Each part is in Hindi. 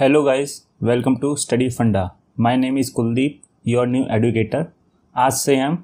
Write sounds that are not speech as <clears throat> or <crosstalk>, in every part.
hello guys welcome to study funda my name is Kuldeep your new educator आज से हम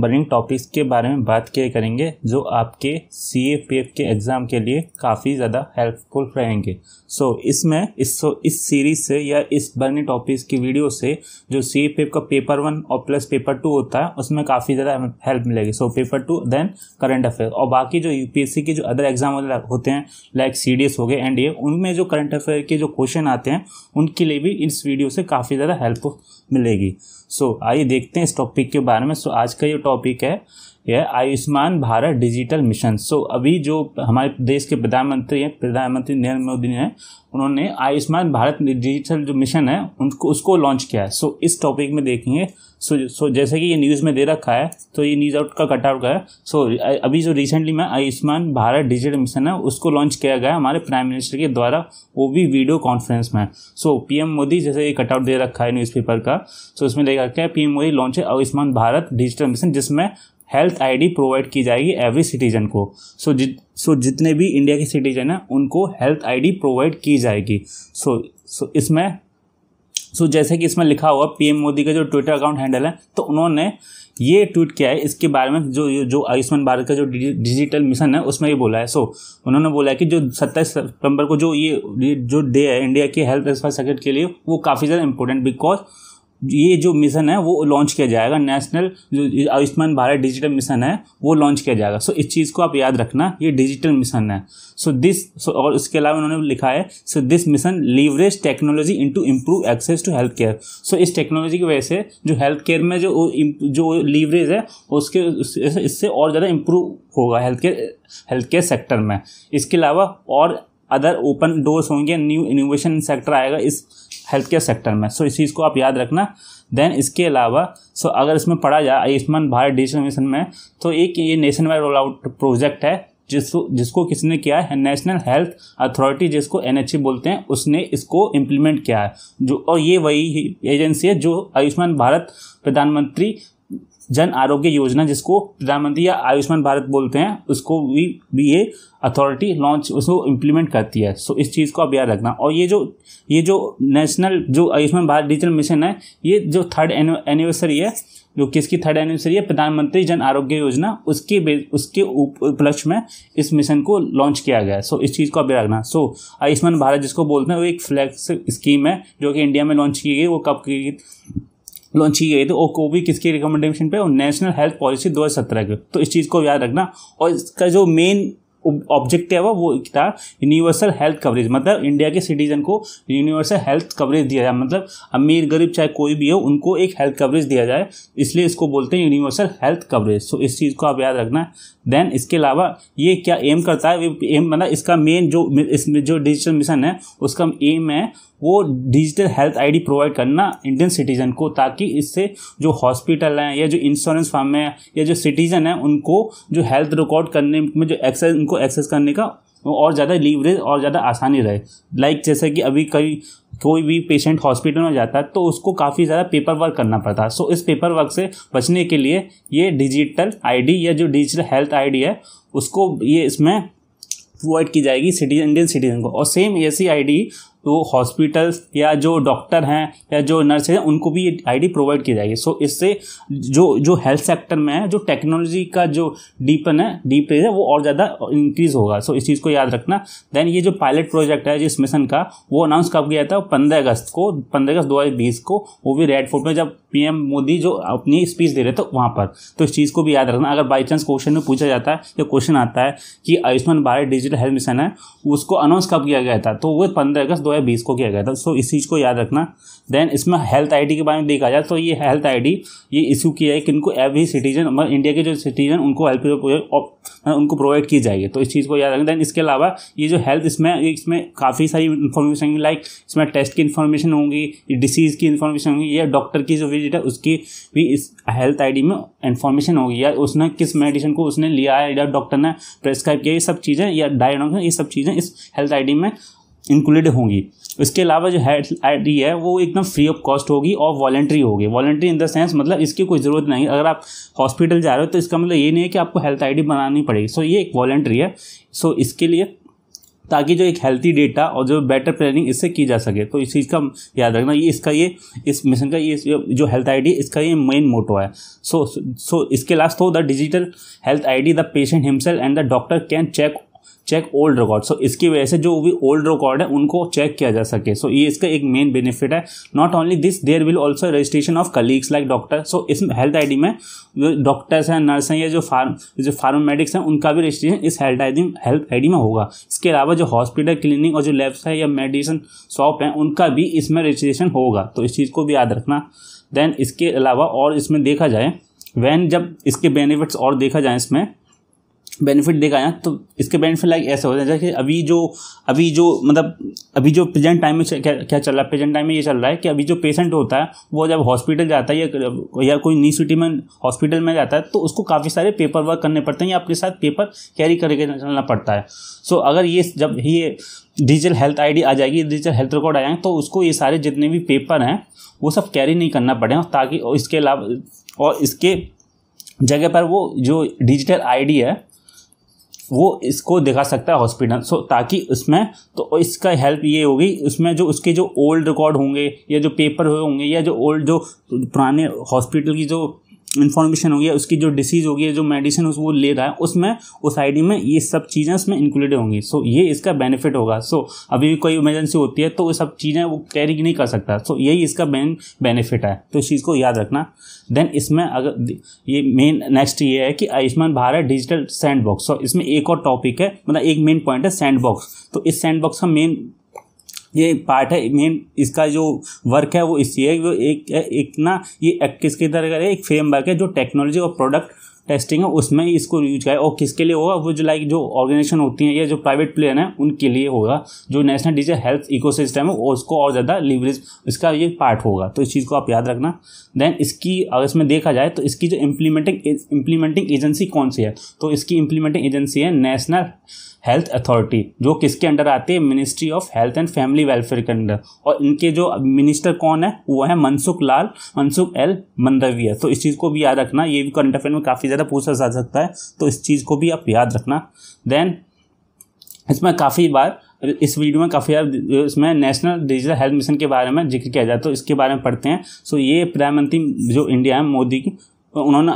बर्निंग टॉपिक्स के बारे में बात किया करेंगे जो आपके सी ए पी एफ़ के एग्ज़ाम के लिए काफ़ी ज़्यादा हेल्पफुल रहेंगे सो so, इसमें इस सो इस सीरीज से या इस बर्निंग टॉपिक्स की वीडियो से जो सी ए पी एफ़ का पेपर वन और प्लस पेपर टू होता है उसमें काफ़ी ज़्यादा हेल्प मिलेगी so paper two then current affair और बाकी जो यू पी एस सी के जो अदर एग्ज़ाम होते हैं लाइक सी डी एस हो गए एन डी ए उनमें जो करंट अफेयर के जो क्वेश्चन आते हैं उनके लिए भी इस वीडियो से काफ़ी ज़्यादा हेल्प मिलेगी सो आइए देखते हैं इस टॉपिक के बारे में सो आज का ये टॉपिक है यह Ayushman Bharat digital mission so अभी जो हमारे देश के प्रधानमंत्री हैं प्रधानमंत्री नरेंद्र मोदी ने उन्होंने आयुष्मान भारत डिजिटल जो मिशन है उनको उसको लॉन्च किया है सो इस टॉपिक में देखेंगे सो सो जैसे कि ये न्यूज़ में दे रखा है तो ये न्यूज़ आउट का कटआउट का है सो अभी जो रिसेंटली में आयुष्मान भारत डिजिटल मिशन है उसको लॉन्च किया गया हमारे प्राइम मिनिस्टर के द्वारा वो भी वीडियो कॉन्फ्रेंस में सो पी पीएम मोदी जैसे ये कटआउट दे रखा है न्यूज़पेपर का सो उसमें देखा क्या पीएम मोदी लॉन्च है आयुष्मान भारत डिजिटल मिशन जिसमें हेल्थ आईडी प्रोवाइड की जाएगी एवरी सिटीजन को सो so, जित सो so, जितने भी इंडिया के सिटीजन हैं उनको हेल्थ आईडी प्रोवाइड की जाएगी सो so, सो so, इसमें सो so, जैसे कि इसमें लिखा हुआ पीएम मोदी का जो ट्विटर अकाउंट हैंडल है तो उन्होंने ये ट्वीट किया है इसके बारे में जो जो आयुष्मान भारत का जो डिजिटल मिशन है उसमें ये बोला है सो so, उन्होंने बोला है कि जो सत्ताईस सितंबर को जो ये जो डे है इंडिया के हेल्थ इंफ्रास्ट्रक्चर के लिए वो काफ़ी ज़्यादा इंपॉर्टेंट बिकॉज ये जो मिशन है वो लॉन्च किया जाएगा नेशनल जो आयुष्मान भारत डिजिटल मिशन है वो लॉन्च किया जाएगा सो so, इस चीज़ को आप याद रखना ये डिजिटल मिशन है सो so, दिस so, और इसके अलावा उन्होंने लिखा है so this mission leverage technology in to improve access to health care so इस टेक्नोलॉजी की वजह से जो हेल्थ केयर में जो जो लीवरेज है उसके इससे और ज़्यादा इम्प्रूव होगा health care health care sector में इसके अलावा और अदर ओपन डोर्स होंगे न्यू इनोवेशन सेक्टर आएगा इस हेल्थ केयर सेक्टर में सो इस चीज़ को आप याद रखना देन इसके अलावा सो अगर इसमें पढ़ा जाए आयुष्मान भारत डिजिटल मिशन में तो एक ये nation wide roll out project है जिसको जिसको किसने किया है नेशनल हेल्थ अथॉरिटी जिसको एन बोलते हैं उसने इसको इम्प्लीमेंट किया है जो और ये वही एजेंसी है जो आयुष्मान भारत प्रधानमंत्री जन आरोग्य योजना जिसको प्रधानमंत्री या आयुष्मान भारत बोलते हैं उसको भी भी ये अथॉरिटी लॉन्च उसको इम्प्लीमेंट करती है सो इस चीज़ को आप याद रखना और ये जो ये जो नेशनल जो आयुष्मान भारत डिजिटल मिशन है ये जो थर्ड एनिवर्सरी है जो किसकी थर्ड एनिवर्सरी है प्रधानमंत्री जन आरोग्य योजना उसके उसके उपलक्ष्य में इस मिशन को लॉन्च किया गया है सो इस चीज़ को आप याद रखना सो आयुष्मान भारत जिसको बोलते हैं वो एक फ्लैक्स स्कीम है जो कि इंडिया में लॉन्च की गई वो कब की लॉन्च की गई थी और वो भी किसके रिकमेंडेशन पे और नेशनल हेल्थ पॉलिसी 2017 की तो इस चीज़ को याद रखना और इसका जो मेन ऑब्जेक्टिव है वो था यूनिवर्सल हेल्थ कवरेज मतलब इंडिया के सिटीजन को यूनिवर्सल हेल्थ कवरेज दिया जाए मतलब अमीर गरीब चाहे कोई भी हो उनको एक हेल्थ कवरेज दिया जाए इसलिए इसको बोलते हैं यूनिवर्सल हेल्थ कवरेज सो इस चीज़ को आप याद रखना देन इसके अलावा ये क्या एम करता है एम मतलब इसका मेन जो इसमें जो डिजिटल मिशन है उसका एम है वो डिजिटल हेल्थ आईडी प्रोवाइड करना इंडियन सिटीजन को ताकि इससे जो हॉस्पिटल हैं या जो इंश्योरेंस फार्म है या जो सिटीजन है उनको जो हेल्थ रिकॉर्ड करने में जो एक्सरसाइज उनको को एक्सेस करने का और ज़्यादा लीवरेज और ज़्यादा आसानी रहे लाइक जैसे कि अभी कई कोई भी पेशेंट हॉस्पिटल में जाता है तो उसको काफ़ी ज़्यादा पेपर वर्क करना पड़ता है सो इस पेपर वर्क से बचने के लिए ये डिजिटल आईडी या जो डिजिटल हेल्थ आईडी है उसको ये इसमें प्रोवाइड की जाएगी सिटीजन इंडियन सिटीजन को और सेम ऐसी आईडी तो हॉस्पिटल्स या जो डॉक्टर हैं या जो नर्स हैं उनको भी ये आईडी प्रोवाइड की जाएगी सो so, इससे जो जो हेल्थ सेक्टर में है जो टेक्नोलॉजी का जो डीपन है डीप है वो और ज़्यादा इंक्रीज़ होगा सो so, इस चीज़ को याद रखना देन ये जो पायलट प्रोजेक्ट है जिस मिशन का वो अनाउंस कब किया था पंद्रह अगस्त को पंद्रह अगस्त दो को वो भी रेड फोर्ट में जब पीएम मोदी जो अपनी स्पीच दे रहे थे वहाँ पर तो इस चीज़ को भी याद रखना अगर बाई चांस क्वेश्चन में पूछा जाता है या क्वेश्चन आता है कि Ayushman Bharat digital health mission है उसको अनाउंस कब किया गया था तो वो पंद्रह अगस्त दो है बीस को किया गया था सो इस चीज़ को याद रखना देन इसमें हेल्थ आईडी के बारे में देखा जाए तो ये हेल्थ आईडी ये इशू किया है कि इनको एवरी सिटीजन मतलब इंडिया के जो सिटीजन उनको हेल्प मतलब उनको प्रोवाइड की जाएगी तो इस चीज़ को याद रखना देन इसके अलावा ये जो हेल्थ इसमें इसमें काफ़ी सारी इन्फॉर्मेशन होंगी लाइक इसमें टेस्ट की इन्फॉर्मेशन होंगी डिसीज़ की इन्फॉर्मेशन होंगी या डॉक्टर की जो विजिट है उसकी भी इस हेल्थ आईडी में इन्फॉर्मेशन होगी या उसने किस मेडिसिन को उसने लिया है या डॉक्टर ने प्रेस्क्राइब किया ये सब चीज़ें या डायग्नोस ये सब चीज़ें इस हेल्थ आईडी में इंक्लूडेड होंगी इसके अलावा जो हेड आई है वो एकदम फ्री ऑफ कॉस्ट होगी और वॉलेंट्री होगी वॉलेंट्री इन द सेंस मतलब इसकी कोई ज़रूरत नहीं अगर आप हॉस्पिटल जा रहे हो तो इसका मतलब ये नहीं है कि आपको हेल्थ आईडी बनानी पड़ेगी सो so, ये एक वॉलेंट्री है सो so, इसके लिए ताकि जो एक हेल्थी डेटा और जो बेटर प्लानिंग इससे की जा सके तो इस चीज़ का याद रखना ये इसका ये इस मिशन का ये जो हेल्थ आईडी इसका ये मेन मोटो है सो so, सो so, इसके लास्ट हो the digital health ID the patient himself and the doctor can check check old record so इसकी वजह से जो भी ओल्ड रिकॉर्ड है उनको चेक किया जा सके सो so, ये इसका एक मेन बेनिफिट है not only this there will also registration of colleagues like doctor so इस हेल्थ आईडी में जो डॉक्टर्स हैं नर्स हैं या जो फार्म जो फार्मेडिक्स हैं उनका भी रजिस्ट्रेशन इस हेल्थ आई हेल्थ आई में होगा इसके अलावा जो हॉस्पिटल क्लिनिक और जो लैब्स है या मेडिसिन शॉप है उनका भी इसमें रजिस्ट्रेशन होगा तो इस चीज़ को भी याद रखना देन इसके अलावा और इसमें देखा जाए वैन जब इसके बेनिफिट्स और देखा जाए इसमें बेनिफिट देखा जाए तो इसके बेनिफिट लाइक ऐसे होते हैं जैसे अभी जो अभी जो मतलब अभी जो प्रेजेंट टाइम में क्या क्या चल रहा है प्रेजेंट टाइम में ये चल रहा है कि अभी जो पेशेंट होता है वो जब हॉस्पिटल जाता है या या कोई न्यू सिटी में हॉस्पिटल में जाता है तो उसको काफ़ी सारे पेपर वर्क करने पड़ते हैं या अपने साथ पेपर कैरी करके चलना पड़ता है सो अगर ये जब ये डिजिटल हेल्थ आईडी आ जाएगी डिजिटल हेल्थ रिकॉर्ड आ जाएंगे तो उसको ये सारे जितने भी पेपर हैं वो सब कैरी नहीं करना पड़ेगा ताकि इसके अलावा और इसके जगह पर वो जो डिजिटल आईडी है वो इसको दिखा सकता है हॉस्पिटल सो ताकि उसमें तो इसका हेल्प ये होगी उसमें जो उसके जो ओल्ड रिकॉर्ड होंगे या जो पेपर हुए होंगे या जो ओल्ड जो पुराने हॉस्पिटल की जो इन्फॉर्मेशन होगी उसकी जो डिसीज़ होगी जो मेडिसिन वो ले रहा है उसमें उस आईडी में ये सब चीज़ें उसमें इंक्लूडेड होंगी सो ये इसका बेनिफिट होगा सो अभी भी कोई इमरजेंसी होती है तो वो सब चीज़ें वो कैरी नहीं कर सकता सो यही इसका मेन बेनिफिट है तो इस चीज़ को याद रखना देन इसमें अगर ये मेन नेक्स्ट ये है कि Ayushman Bharat digital sand box so इसमें एक और टॉपिक है मतलब एक मेन पॉइंट है सैंड बॉक्स तो इस सैंड बॉक्स का मेन ये पार्ट है मेन इसका जो वर्क है वो इसलिए है वो एक एक ना ये एक किसकी तरह का एक फ्रेमवर्क है जो टेक्नोलॉजी और प्रोडक्ट टेस्टिंग है उसमें इसको यूज करें और किसके लिए होगा वो जो लाइक जो ऑर्गेनाइजेशन होती है या जो प्राइवेट प्लेयर हैं उनके लिए होगा जो नेशनल डिजिटल हेल्थ इकोसिस्टम है उसको और ज़्यादा लिवरेज इसका ये पार्ट होगा तो इस चीज़ को आप याद रखना देन इसकी अगर इसमें देखा जाए तो इसकी जो इम्प्लीमेंटिंग इम्प्लीमेंटिंग एजेंसी कौन सी है तो इसकी इम्प्लीमेंटिंग एजेंसी है नेशनल हेल्थ अथॉरिटी जो किसके अंडर आती है ministry of health and family welfare के अंडर और इनके जो मिनिस्टर कौन है वो है मनसुख लाल मनसुख एल मंदविया तो इस चीज़ को भी याद रखना ये भी करंट अफेयर में काफ़ी ज़्यादा पूछा जा सकता है तो इस चीज़ को भी आप याद रखना देन इसमें काफ़ी बार इस वीडियो में काफ़ी बार इसमें नेशनल डिजिटल हेल्थ मिशन के बारे में जिक्र किया जाए तो इसके बारे में पढ़ते हैं सो ये प्रधानमंत्री जो इंडिया है मोदी की उन्होंने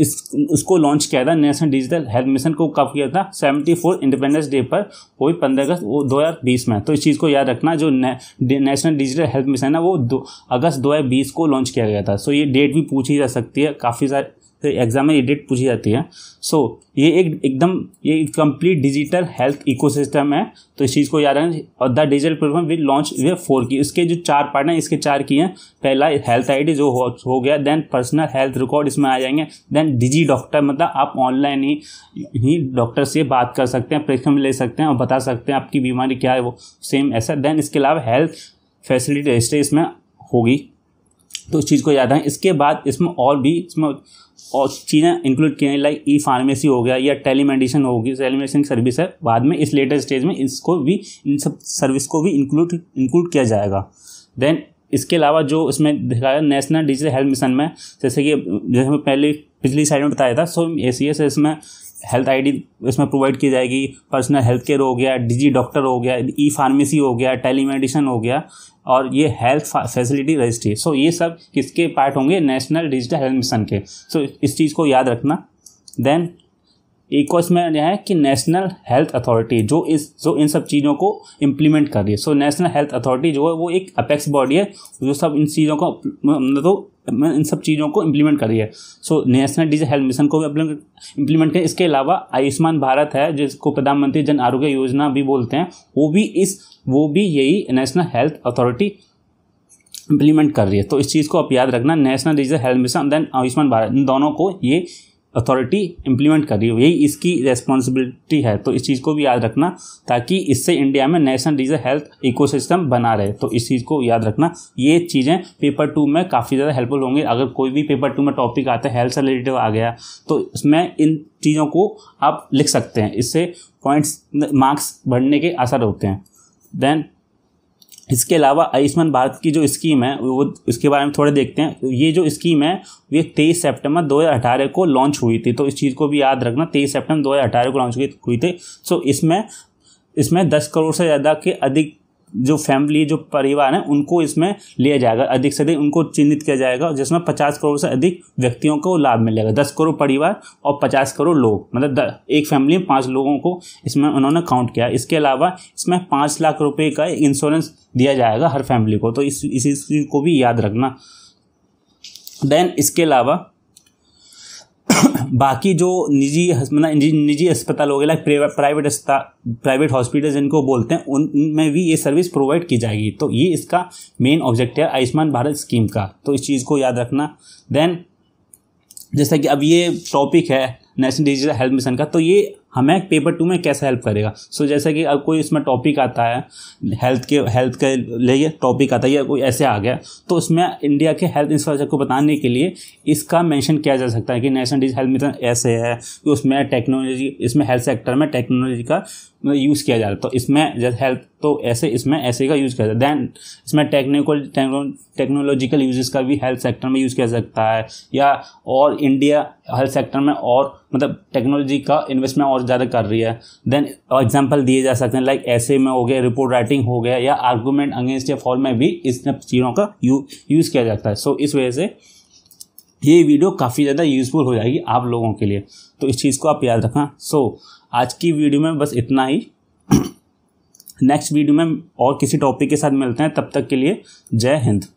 इस उसको लॉन्च किया था नेशनल डिजिटल हेल्थ मिशन को कब किया था सेवेंटी फोर इंडिपेंडेंस डे पर वो भी पंद्रह अगस्त वो दो हज़ार बीस में तो इस चीज़ को याद रखना जो नेशनल डिजिटल हेल्थ मिशन है वो दो अगस्त दो हज़ार बीस को लॉन्च किया गया था सो ये डेट भी पूछी जा सकती है काफ़ी सारे फिर तो एग्जाम में ये डेट पूछी जाती है सो so, ये एक एकदम ये एक कंप्लीट डिजिटल हेल्थ इकोसिस्टम है तो इस चीज़ को याद रखें और the digital platform will launch way for की इसके जो चार पार्ट हैं इसके चार की हैं पहला हेल्थ आईडी जो हो, हो गया देन पर्सनल हेल्थ रिकॉर्ड इसमें आ जाएंगे देन डिजी डॉक्टर मतलब आप ऑनलाइन ही ही डॉक्टर से बात कर सकते हैं प्रेक्षण ले सकते हैं और बता सकते हैं आपकी बीमारी क्या है वो सेम ऐसा देन इसके अलावा हेल्थ फैसिलिटी रजिस्ट्री इसमें होगी तो इस चीज़ को याद रखें इसके बाद इसमें और भी इसमें और चीज़ें इंक्लूड की लाइक ई फार्मेसी हो गया या टेलीमेडिसिन होगी टेलीमेडिसिन सर्विस है बाद में इस लेटेस्ट स्टेज में इसको भी इन सब सर्विस को भी इंक्लूड इंक्लूड किया जाएगा देन इसके अलावा जो इसमें दिखाया नेशनल डिजिटल हेल्थ मिशन में जैसे कि जैसे मैं पहले पिछली साइड में बताया था सो ए सी एस इसमें हेल्थ आईडी इसमें प्रोवाइड की जाएगी पर्सनल हेल्थ केयर हो गया डिजी डॉक्टर हो गया ई फार्मेसी हो गया टेलीमेडिसिन हो गया और ये हेल्थ फैसिलिटी रजिस्ट्री सो ये सब किसके पार्ट होंगे नेशनल डिजिटल हेल्थ मिशन के सो इस चीज़ को याद रखना देन एक और इसमें है कि नेशनल हेल्थ अथॉरिटी जो इस जो इन सब चीज़ों को इम्प्लीमेंट कर रही है सो नेशनल हेल्थ अथॉरिटी जो है वो एक अपेक्स बॉडी है जो सब इन चीज़ों को मतलब तो इन सब चीज़ों को इम्प्लीमेंट करी है so national digi health mission को भी इम्प्लीमेंट करें इसके अलावा आयुष्मान भारत है जिसको प्रधानमंत्री जन आरोग्य योजना भी बोलते हैं वो भी इस वो भी यही नेशनल हेल्थ अथॉरिटी इम्प्लीमेंट कर रही है तो इस चीज़ को आप याद रखना national digital health mission then Ayushman Bharat इन दोनों को ये अथॉरिटी इंप्लीमेंट कर रही हो यही इसकी रेस्पॉन्सिबिलिटी है तो इस चीज़ को भी याद रखना ताकि इससे इंडिया में नेशनल डिजिटल हेल्थ इकोसिस्टम बना रहे तो इस चीज़ को याद रखना ये चीज़ें पेपर टू में काफ़ी ज़्यादा हेल्पफुल होंगी अगर कोई भी पेपर टू में टॉपिक आता है हेल्थ से रिलेटिव आ गया तो इसमें इन चीज़ों को आप लिख सकते हैं इससे पॉइंट्स मार्क्स बढ़ने के असर होते हैं देन इसके अलावा आयुष्मान भारत की जो स्कीम है वो इसके बारे में थोड़े देखते हैं तो ये जो स्कीम है ये तेईस हज़ार अठारह को लॉन्च हुई थी तो इस चीज़ को भी याद रखना तेईस हज़ार अठारह को लॉन्च हुई थी सो तो इसमें इसमें दस करोड़ से ज़्यादा के अधिक जो फैमिली जो परिवार हैं उनको इसमें लिया जाएगा अधिक से अधिक उनको चिन्हित किया जाएगा जिसमें पचास करोड़ से अधिक व्यक्तियों को लाभ मिलेगा दस करोड़ परिवार और पचास करोड़ लोग मतलब एक फैमिली में पाँच लोगों को इसमें उन्होंने काउंट किया इसके अलावा इसमें पाँच लाख रुपये का इंश्योरेंस दिया जाएगा हर फैमिली को तो इस इसी को भी याद रखना देन इसके अलावा बाकी जो निजी मतलब निजी, अस्पताल हो लाइक प्राइवेट प्राइवेट हॉस्पिटल जिनको बोलते हैं उनमें भी ये सर्विस प्रोवाइड की जाएगी तो ये इसका मेन ऑब्जेक्ट है आयुष्मान भारत स्कीम का तो इस चीज़ को याद रखना देन जैसा कि अब ये टॉपिक है नेशनल डिजिटल हेल्थ मिशन का तो ये हमें पेपर टू में कैसे हेल्प करेगा सो so, जैसे कि अब कोई इसमें टॉपिक आता है हेल्थ के हेल्थ के लिए टॉपिक आता है या कोई ऐसे आ गया तो उसमें इंडिया के हेल्थ इंफ्रास्ट्रक्चर को बताने के लिए इसका मेंशन किया जा सकता है कि नेशनल डिजिटल हेल्थ मिशन ऐसे है कि उसमें टेक्नोलॉजी इसमें हेल्थ सेक्टर में टेक्नोलॉजी का यूज़ किया जा रहा है तो इसमें जैसे हेल्थ तो ऐसे इसमें ऐसे का यूज़ किया जाता है देन इसमें टेक्निकल टेक्नोलॉजिकल यूजेस का भी हेल्थ सेक्टर में यूज़ किया जा सकता है या और इंडिया हेल्थ सेक्टर में और मतलब टेक्नोलॉजी का इन्वेस्टमेंट और ज़्यादा कर रही है देन एग्जाम्पल दिए जा सकते हैं लाइक ऐसे में हो गया रिपोर्ट राइटिंग हो गया या आर्गूमेंट अगेंस्ट या फॉर में भी इस चीज़ों का यूज़ किया जाता है सो so, इस वजह से ये वीडियो काफ़ी ज़्यादा यूजफुल हो जाएगी आप लोगों के लिए तो इस चीज़ को आप याद रखना सो so, आज की वीडियो में बस इतना ही नेक्स्ट <clears throat> वीडियो में और किसी टॉपिक के साथ मिलते हैं तब तक के लिए जय हिंद